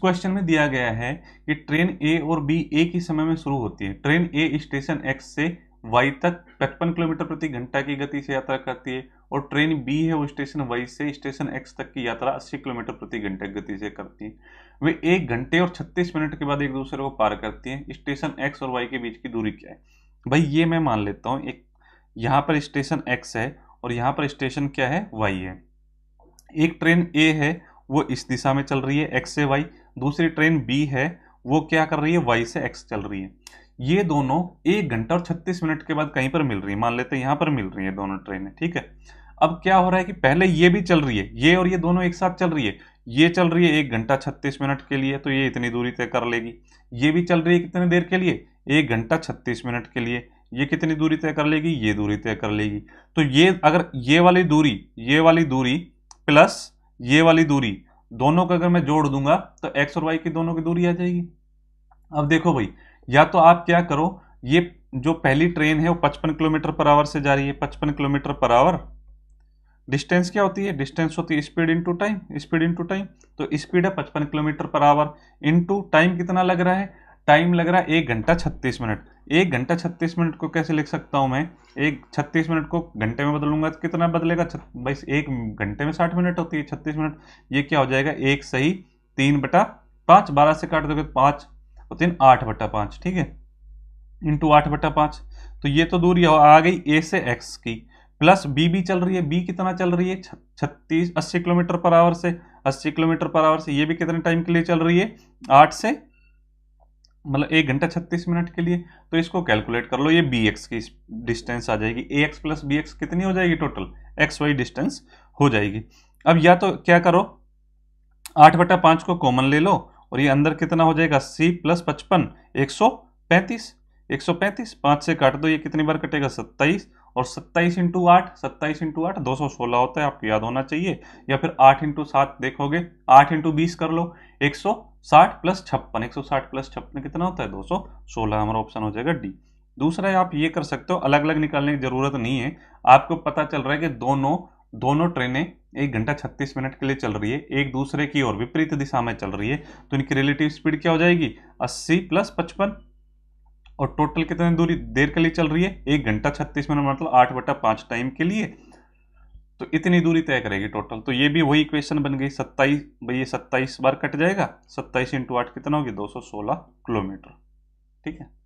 question में दिया गया है कि ट्रेन ए और बी एक ही समय में शुरू होती है ट्रेन ए स्टेशन एक्स से वाई तक पचपन किलोमीटर प्रति घंटा की गति से यात्रा करती है और ट्रेन बी है वो स्टेशन वाई से स्टेशन एक्स तक की यात्रा 80 किलोमीटर प्रति घंटे की गति से करती है वे एक घंटे और 36 मिनट के बाद एक दूसरे को पार करती है स्टेशन एक्स और वाई के बीच की दूरी क्या है भाई ये मैं मान लेता हूँ एक यहाँ पर स्टेशन एक्स है और यहाँ पर स्टेशन क्या है वाई है एक ट्रेन ए है वो इस दिशा में चल रही है एक्स से वाई दूसरी ट्रेन बी है वो क्या कर रही है वाई से एक्स चल रही है ये दोनों एक घंटा और छत्तीस मिनट के बाद कहीं पर मिल रही है मान लेते हैं यहाँ पर मिल रही है दोनों ट्रेनें ठीक है अब क्या हो रहा है कि पहले ये भी चल रही है ये और ये दोनों एक साथ चल रही है ये चल रही है एक घंटा छत्तीस मिनट के लिए तो ये इतनी दूरी तय कर लेगी ये भी चल रही है कितने देर के लिए एक घंटा छत्तीस मिनट के लिए ये कितनी दूरी तय कर लेगी ये दूरी तय कर लेगी तो ये अगर ये वाली दूरी ये वाली दूरी प्लस ये वाली दूरी दोनों का अगर मैं जोड़ दूंगा तो एक्स और वाई की दोनों की दूरी आ जाएगी अब देखो भाई या तो आप क्या करो ये जो पहली ट्रेन है वो 55 किलोमीटर पर आवर से जा रही है 55 किलोमीटर पर आवर डिस्टेंस क्या होती है डिस्टेंस होती है speed into time speed into time तो स्पीड है 55 kilometre per hour into time कितना लग रहा है टाइम लग रहा है एक घंटा छत्तीस मिनट एक घंटा छत्तीस मिनट को कैसे लिख सकता हूँ मैं एक छत्तीस मिनट को घंटे में बदलूंगा तो कितना बदलेगा भाई एक घंटे में साठ मिनट होती है छत्तीस मिनट ये क्या हो जाएगा एक सही तीन बटा पाँच बारह से काट दोगे तो पाँच और तो तीन आठ बटा पाँच ठीक है इंटू आठ बटा पाँच तो ये तो दूरी आ गई ए से एक्स की प्लस बी भी चल रही है बी कितना चल रही है छत्तीस अस्सी किलोमीटर पर आवर से अस्सी किलोमीटर पर आवर से ये भी कितने टाइम के लिए चल रही है आठ से मतलब एक घंटा छत्तीस मिनट के लिए तो इसको कैलकुलेट कर लो ये बी एक्स की डिस्टेंस आ जाएगी A X plus B X कितनी हो जाएगी टोटल एक्स वाई डिस्टेंस हो जाएगी अब या तो क्या करो आठ बटा पाँच को कॉमन ले लो और ये अंदर कितना हो जाएगा सी प्लस पचपन एक सौ पैंतीस एक सौ पैंतीस पाँच से काट दो ये कितनी बार कटेगा सत्ताईस और सत्ताईस इंटू आठ सत्ताईस इंटू आठ दो सौ सोलह होता है आपको याद होना चाहिए या फिर आठ इंटू सात देखोगे आठ इंटू बीस कर लो एक सौ साठ प्लस छप्पन एक सौ साठ प्लस छप्पन कितना होता है दो सौ सोलह हमारा ऑप्शन हो जाएगा डी दूसरा आप ये कर सकते हो अलग अलग निकालने की जरूरत नहीं है आपको पता चल रहा है कि दोनों दोनों ट्रेनें एक घंटा छत्तीस मिनट के लिए चल रही है एक दूसरे की और विपरीत दिशा में चल रही है तो इनकी रिलेटिव स्पीड क्या हो जाएगी अस्सी प्लस पचपन और टोटल कितने दूरी देर के लिए चल रही है एक घंटा छत्तीस मिनट मतलब आठ बटा पाँच टाइम के लिए तो इतनी दूरी तय करेगी टोटल तो ये भी वही इक्वेशन बन गई सत्ताईस भाई ये सत्ताईस बार कट जाएगा सत्ताईस इंटू आठ कितना होगी दो सौ सोलह किलोमीटर ठीक है